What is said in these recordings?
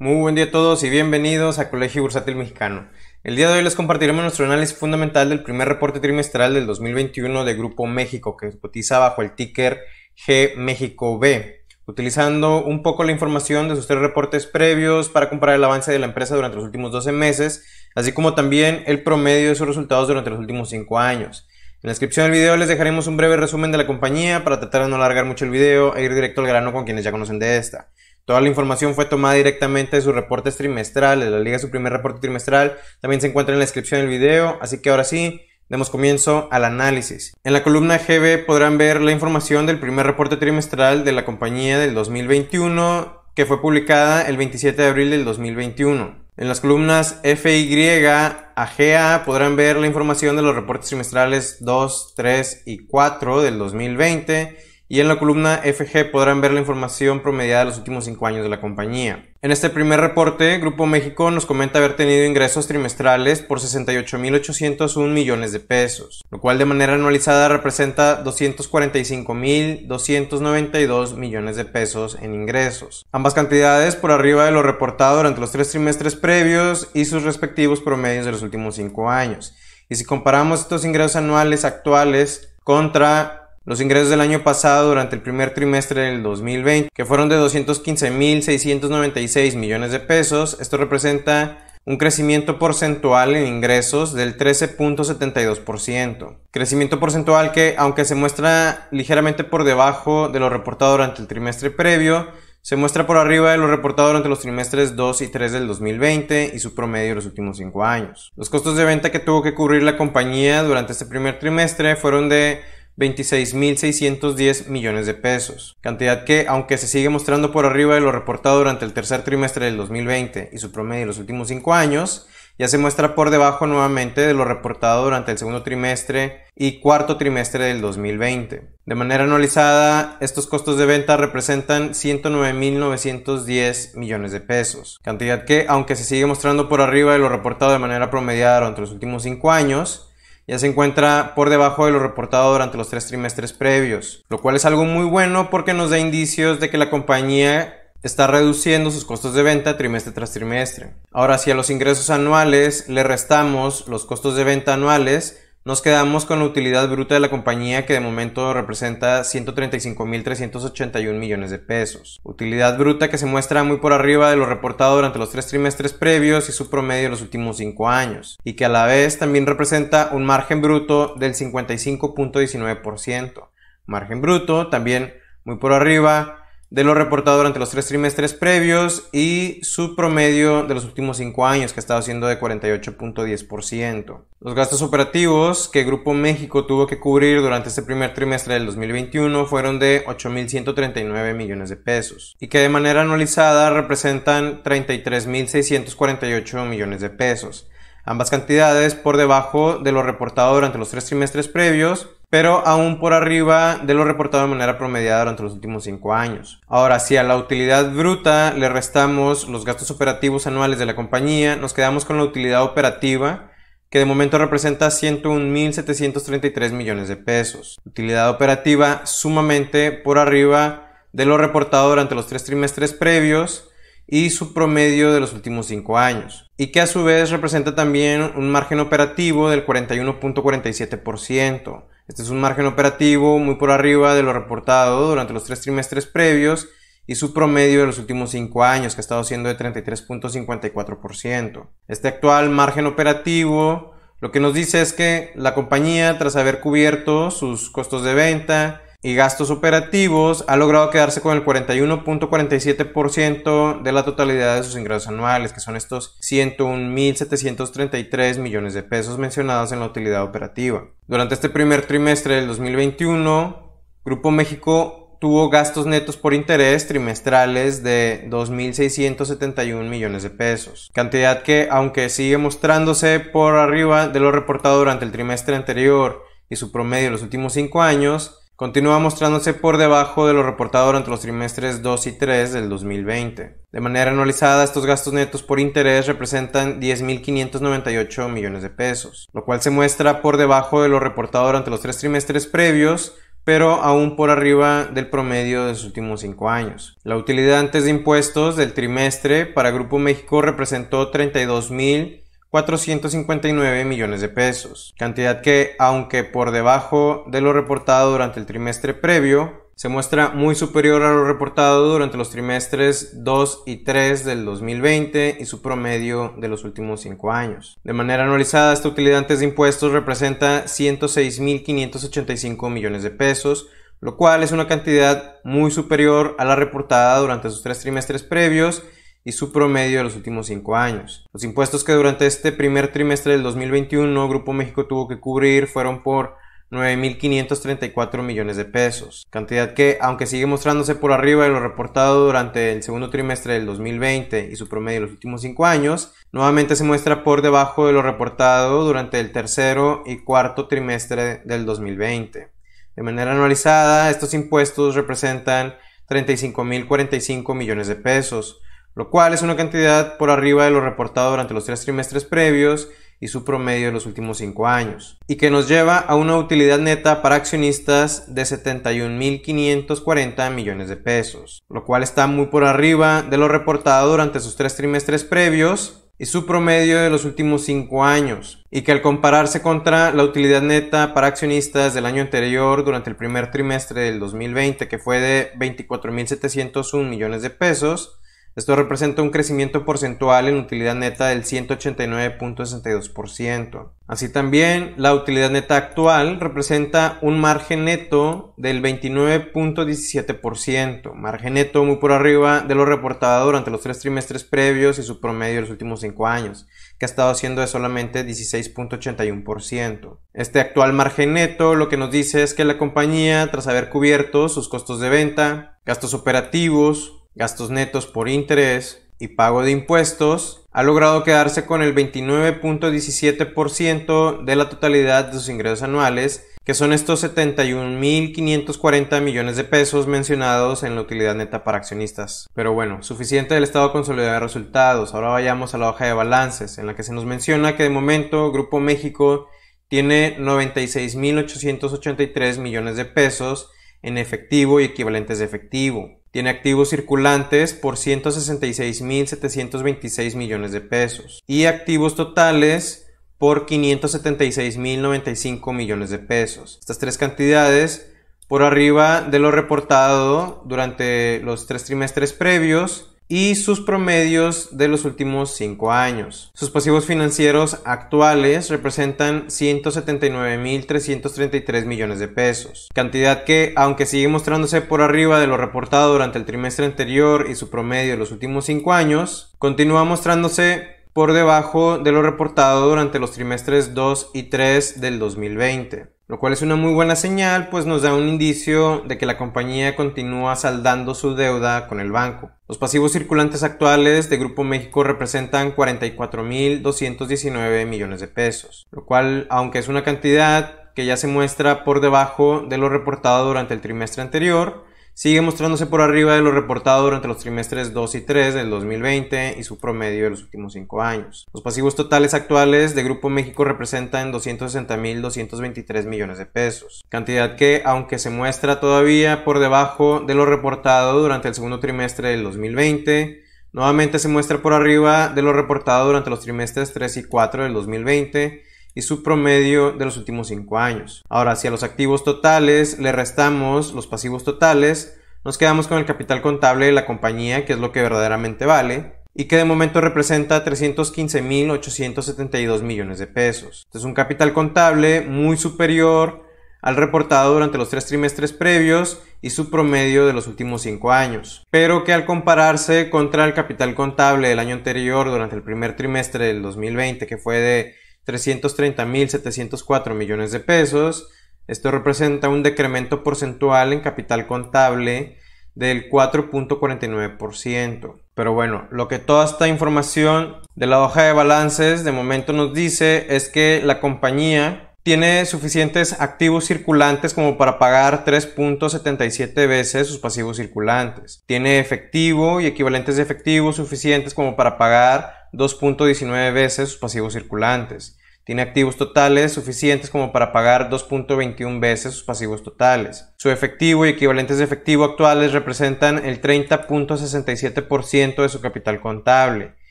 Muy buen día a todos y bienvenidos a Colegio Bursátil Mexicano. El día de hoy les compartiremos nuestro análisis fundamental del primer reporte trimestral del 2021 de Grupo México, que cotiza bajo el ticker G México B, utilizando un poco la información de sus tres reportes previos para comparar el avance de la empresa durante los últimos 12 meses, así como también el promedio de sus resultados durante los últimos 5 años. En la descripción del video les dejaremos un breve resumen de la compañía para tratar de no alargar mucho el video e ir directo al grano con quienes ya conocen de esta. Toda la información fue tomada directamente de sus reportes trimestrales. La liga su primer reporte trimestral. También se encuentra en la descripción del video. Así que ahora sí, demos comienzo al análisis. En la columna GB podrán ver la información del primer reporte trimestral de la compañía del 2021 que fue publicada el 27 de abril del 2021. En las columnas FY a GA podrán ver la información de los reportes trimestrales 2, 3 y 4 del 2020 y en la columna FG podrán ver la información promediada de los últimos 5 años de la compañía. En este primer reporte, Grupo México nos comenta haber tenido ingresos trimestrales por 68.801 millones de pesos, lo cual de manera anualizada representa 245.292 millones de pesos en ingresos. Ambas cantidades por arriba de lo reportado durante los tres trimestres previos y sus respectivos promedios de los últimos 5 años. Y si comparamos estos ingresos anuales actuales contra los ingresos del año pasado durante el primer trimestre del 2020, que fueron de 215.696 millones de pesos. Esto representa un crecimiento porcentual en ingresos del 13.72%. Crecimiento porcentual que, aunque se muestra ligeramente por debajo de lo reportado durante el trimestre previo, se muestra por arriba de lo reportado durante los trimestres 2 y 3 del 2020 y su promedio de los últimos 5 años. Los costos de venta que tuvo que cubrir la compañía durante este primer trimestre fueron de 26.610 millones de pesos, cantidad que, aunque se sigue mostrando por arriba de lo reportado durante el tercer trimestre del 2020 y su promedio de los últimos cinco años, ya se muestra por debajo nuevamente de lo reportado durante el segundo trimestre y cuarto trimestre del 2020. De manera anualizada, estos costos de venta representan 109.910 millones de pesos, cantidad que, aunque se sigue mostrando por arriba de lo reportado de manera promediada durante los últimos cinco años, ya se encuentra por debajo de lo reportado durante los tres trimestres previos, lo cual es algo muy bueno porque nos da indicios de que la compañía está reduciendo sus costos de venta trimestre tras trimestre. Ahora, si a los ingresos anuales le restamos los costos de venta anuales, nos quedamos con la utilidad bruta de la compañía que de momento representa 135.381 millones de pesos. Utilidad bruta que se muestra muy por arriba de lo reportado durante los tres trimestres previos y su promedio en los últimos cinco años, y que a la vez también representa un margen bruto del 55.19%. Margen bruto también muy por arriba de lo reportado durante los tres trimestres previos y su promedio de los últimos cinco años, que ha estado siendo de 48.10%. Los gastos operativos que Grupo México tuvo que cubrir durante este primer trimestre del 2021 fueron de 8.139 millones de pesos y que de manera anualizada representan 33.648 millones de pesos. Ambas cantidades por debajo de lo reportado durante los tres trimestres previos pero aún por arriba de lo reportado de manera promediada durante los últimos 5 años. Ahora, si a la utilidad bruta le restamos los gastos operativos anuales de la compañía, nos quedamos con la utilidad operativa que de momento representa 101.733 millones de pesos. Utilidad operativa sumamente por arriba de lo reportado durante los tres trimestres previos y su promedio de los últimos 5 años, y que a su vez representa también un margen operativo del 41.47%. Este es un margen operativo muy por arriba de lo reportado durante los tres trimestres previos y su promedio de los últimos cinco años, que ha estado siendo de 33.54%. Este actual margen operativo lo que nos dice es que la compañía, tras haber cubierto sus costos de venta, y gastos operativos, ha logrado quedarse con el 41.47% de la totalidad de sus ingresos anuales, que son estos 101.733 millones de pesos mencionados en la utilidad operativa. Durante este primer trimestre del 2021, Grupo México tuvo gastos netos por interés trimestrales de 2.671 millones de pesos, cantidad que, aunque sigue mostrándose por arriba de lo reportado durante el trimestre anterior y su promedio en los últimos cinco años, continúa mostrándose por debajo de lo reportado durante los trimestres 2 y 3 del 2020. De manera anualizada, estos gastos netos por interés representan 10.598 millones de pesos, lo cual se muestra por debajo de lo reportado durante los tres trimestres previos pero aún por arriba del promedio de los últimos cinco años. La utilidad antes de impuestos del trimestre para Grupo México representó 32.000 459 millones de pesos, cantidad que, aunque por debajo de lo reportado durante el trimestre previo, se muestra muy superior a lo reportado durante los trimestres 2 y 3 del 2020 y su promedio de los últimos 5 años. De manera anualizada, esta utilidad antes de impuestos representa 106.585 millones de pesos, lo cual es una cantidad muy superior a la reportada durante sus tres trimestres previos y su promedio de los últimos cinco años. Los impuestos que durante este primer trimestre del 2021 Grupo México tuvo que cubrir fueron por 9.534 millones de pesos, cantidad que, aunque sigue mostrándose por arriba de lo reportado durante el segundo trimestre del 2020 y su promedio de los últimos cinco años, nuevamente se muestra por debajo de lo reportado durante el tercero y cuarto trimestre del 2020. De manera anualizada, estos impuestos representan 35.045 millones de pesos, lo cual es una cantidad por arriba de lo reportado durante los tres trimestres previos y su promedio de los últimos cinco años, y que nos lleva a una utilidad neta para accionistas de 71.540 millones de pesos, lo cual está muy por arriba de lo reportado durante sus tres trimestres previos y su promedio de los últimos cinco años, y que al compararse contra la utilidad neta para accionistas del año anterior durante el primer trimestre del 2020, que fue de 24.701 millones de pesos, esto representa un crecimiento porcentual en utilidad neta del 189.62%. Así también, la utilidad neta actual representa un margen neto del 29.17%, margen neto muy por arriba de lo reportado durante los tres trimestres previos y su promedio de los últimos cinco años, que ha estado siendo de solamente 16.81%. Este actual margen neto lo que nos dice es que la compañía, tras haber cubierto sus costos de venta, gastos operativos, gastos netos por interés y pago de impuestos, ha logrado quedarse con el 29.17% de la totalidad de sus ingresos anuales, que son estos 71.540 millones de pesos mencionados en la utilidad neta para accionistas. Pero bueno, suficiente del estado consolidado de resultados, ahora vayamos a la hoja de balances, en la que se nos menciona que de momento Grupo México tiene 96.883 millones de pesos en efectivo y equivalentes de efectivo, tiene activos circulantes por 166.726 millones de pesos y activos totales por 576.095 millones de pesos. Estas tres cantidades por arriba de lo reportado durante los tres trimestres previos y sus promedios de los últimos 5 años. Sus pasivos financieros actuales representan 179.333 millones de pesos, cantidad que, aunque sigue mostrándose por arriba de lo reportado durante el trimestre anterior y su promedio de los últimos 5 años, continúa mostrándose por debajo de lo reportado durante los trimestres 2 y 3 del 2020, lo cual es una muy buena señal pues nos da un indicio de que la compañía continúa saldando su deuda con el banco. Los pasivos circulantes actuales de Grupo México representan 44.219 millones de pesos, lo cual aunque es una cantidad que ya se muestra por debajo de lo reportado durante el trimestre anterior, sigue mostrándose por arriba de lo reportado durante los trimestres 2 y 3 del 2020 y su promedio de los últimos 5 años. Los pasivos totales actuales de Grupo México representan 260.223 millones de pesos, cantidad que, aunque se muestra todavía por debajo de lo reportado durante el segundo trimestre del 2020, nuevamente se muestra por arriba de lo reportado durante los trimestres 3 y 4 del 2020 y su promedio de los últimos 5 años. Ahora, si a los activos totales le restamos los pasivos totales, nos quedamos con el capital contable de la compañía, que es lo que verdaderamente vale, y que de momento representa 315.872 millones de pesos. es un capital contable muy superior al reportado durante los tres trimestres previos y su promedio de los últimos cinco años, pero que al compararse contra el capital contable del año anterior durante el primer trimestre del 2020, que fue de 330.704 millones de pesos. Esto representa un decremento porcentual en capital contable del 4.49%. Pero bueno, lo que toda esta información de la hoja de balances de momento nos dice es que la compañía tiene suficientes activos circulantes como para pagar 3.77 veces sus pasivos circulantes. Tiene efectivo y equivalentes de efectivo suficientes como para pagar 2.19 veces sus pasivos circulantes. Tiene activos totales suficientes como para pagar 2.21 veces sus pasivos totales. Su efectivo y equivalentes de efectivo actuales representan el 30.67% de su capital contable,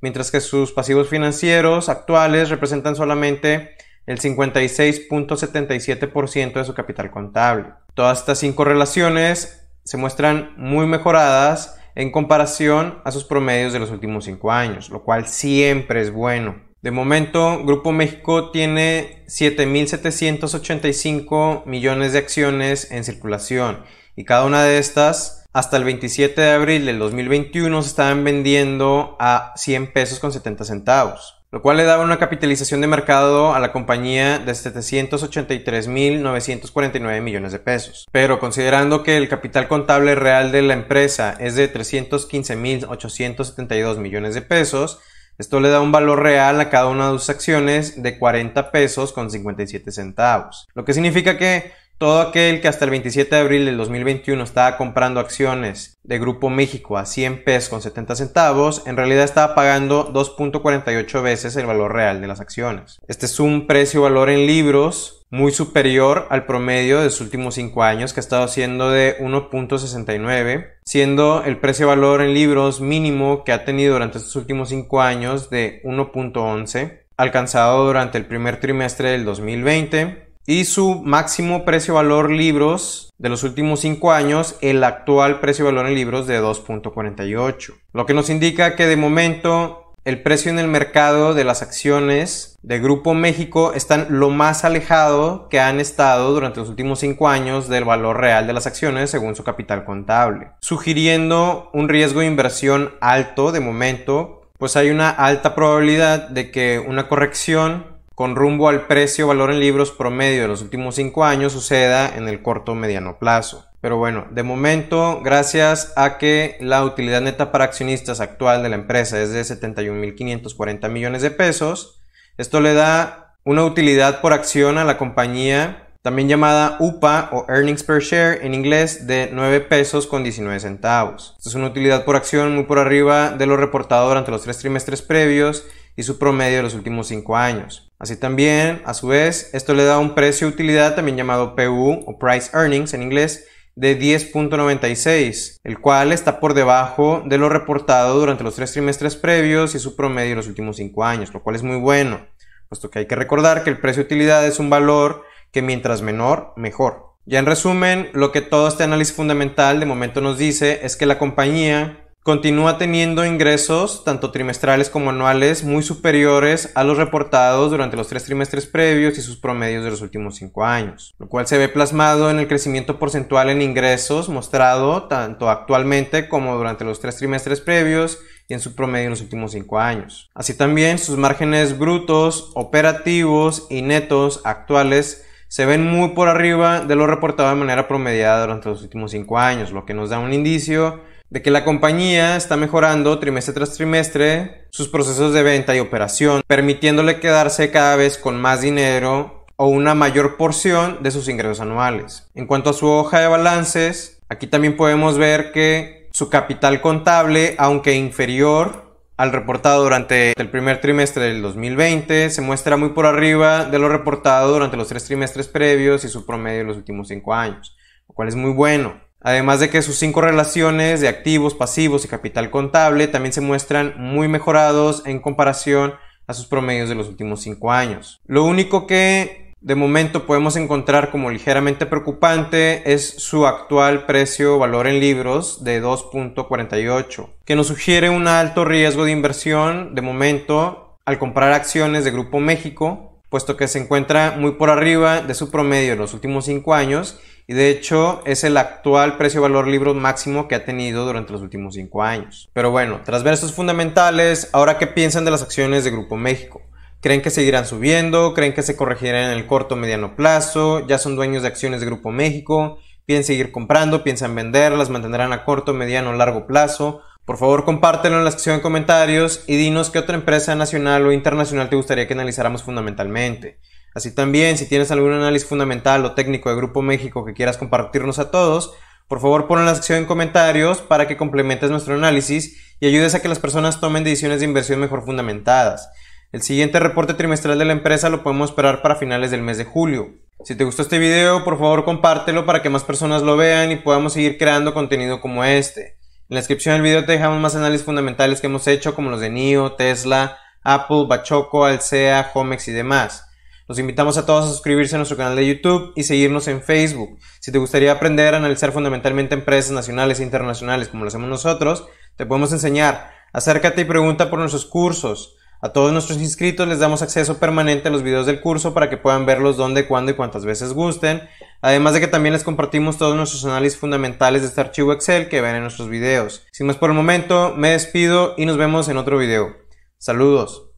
mientras que sus pasivos financieros actuales representan solamente el 56.77% de su capital contable. Todas estas cinco relaciones se muestran muy mejoradas en comparación a sus promedios de los últimos 5 años, lo cual siempre es bueno. De momento, Grupo México tiene 7.785 millones de acciones en circulación y cada una de estas hasta el 27 de abril del 2021 se estaban vendiendo a 100 pesos con 70 centavos lo cual le daba una capitalización de mercado a la compañía de 783.949 millones de pesos. Pero considerando que el capital contable real de la empresa es de 315.872 millones de pesos, esto le da un valor real a cada una de sus acciones de 40 pesos con 57 centavos, lo que significa que todo aquel que hasta el 27 de abril del 2021 estaba comprando acciones de Grupo México a 100 pesos con 70 centavos, en realidad estaba pagando 2.48 veces el valor real de las acciones. Este es un precio-valor en libros muy superior al promedio de sus últimos 5 años que ha estado siendo de 1.69, siendo el precio valor en libros mínimo que ha tenido durante estos últimos 5 años de 1.11, alcanzado durante el primer trimestre del 2020 y su máximo precio-valor libros de los últimos 5 años, el actual precio-valor en libros de 2.48. Lo que nos indica que de momento el precio en el mercado de las acciones de Grupo México están lo más alejado que han estado durante los últimos 5 años del valor real de las acciones según su capital contable, sugiriendo un riesgo de inversión alto de momento, pues hay una alta probabilidad de que una corrección con rumbo al precio valor en libros promedio de los últimos 5 años suceda en el corto o mediano plazo. Pero bueno, de momento, gracias a que la utilidad neta para accionistas actual de la empresa es de 71.540 millones de pesos, esto le da una utilidad por acción a la compañía, también llamada UPA o Earnings per Share en inglés, de 9 pesos con 19 centavos. Esto es una utilidad por acción muy por arriba de lo reportado durante los tres trimestres previos y su promedio de los últimos 5 años. Así también, a su vez, esto le da un precio-utilidad también llamado PU o Price Earnings en inglés de 10.96, el cual está por debajo de lo reportado durante los tres trimestres previos y su promedio en los últimos cinco años, lo cual es muy bueno, puesto que hay que recordar que el precio-utilidad es un valor que mientras menor, mejor. Ya en resumen, lo que todo este análisis fundamental de momento nos dice es que la compañía continúa teniendo ingresos, tanto trimestrales como anuales, muy superiores a los reportados durante los tres trimestres previos y sus promedios de los últimos cinco años, lo cual se ve plasmado en el crecimiento porcentual en ingresos mostrado tanto actualmente como durante los tres trimestres previos y en su promedio en los últimos cinco años. Así también sus márgenes brutos, operativos y netos actuales se ven muy por arriba de lo reportado de manera promediada durante los últimos cinco años, lo que nos da un indicio de que la compañía está mejorando trimestre tras trimestre sus procesos de venta y operación, permitiéndole quedarse cada vez con más dinero o una mayor porción de sus ingresos anuales. En cuanto a su hoja de balances, aquí también podemos ver que su capital contable, aunque inferior al reportado durante el primer trimestre del 2020 se muestra muy por arriba de lo reportado durante los tres trimestres previos y su promedio de los últimos cinco años, lo cual es muy bueno. Además de que sus cinco relaciones de activos, pasivos y capital contable también se muestran muy mejorados en comparación a sus promedios de los últimos cinco años. Lo único que de momento podemos encontrar como ligeramente preocupante es su actual precio valor en libros de 2.48, que nos sugiere un alto riesgo de inversión de momento al comprar acciones de Grupo México, puesto que se encuentra muy por arriba de su promedio en los últimos cinco años y de hecho es el actual precio-valor libro máximo que ha tenido durante los últimos 5 años. Pero bueno, tras ver estos fundamentales, ahora qué piensan de las acciones de Grupo México. ¿Creen que seguirán subiendo? ¿Creen que se corregirán en el corto o mediano plazo? ¿Ya son dueños de acciones de Grupo México? ¿Piensan seguir comprando? ¿Piensan vender? ¿Las ¿Mantendrán a corto, mediano o largo plazo? Por favor, compártelo en la sección de comentarios y dinos qué otra empresa nacional o internacional te gustaría que analizáramos fundamentalmente. Así también, si tienes algún análisis fundamental o técnico de Grupo México que quieras compartirnos a todos, por favor pon en la sección en comentarios para que complementes nuestro análisis y ayudes a que las personas tomen decisiones de inversión mejor fundamentadas. El siguiente reporte trimestral de la empresa lo podemos esperar para finales del mes de julio. Si te gustó este video, por favor compártelo para que más personas lo vean y podamos seguir creando contenido como este. En la descripción del video te dejamos más análisis fundamentales que hemos hecho como los de NIO, Tesla, Apple, Bachoco, Alcea, Homex y demás. Los invitamos a todos a suscribirse a nuestro canal de YouTube y seguirnos en Facebook. Si te gustaría aprender a analizar fundamentalmente empresas nacionales e internacionales como lo hacemos nosotros, te podemos enseñar. Acércate y pregunta por nuestros cursos. A todos nuestros inscritos les damos acceso permanente a los videos del curso para que puedan verlos donde, cuándo y cuantas veces gusten. Además de que también les compartimos todos nuestros análisis fundamentales de este archivo Excel que ven en nuestros videos. Sin más por el momento, me despido y nos vemos en otro video. Saludos.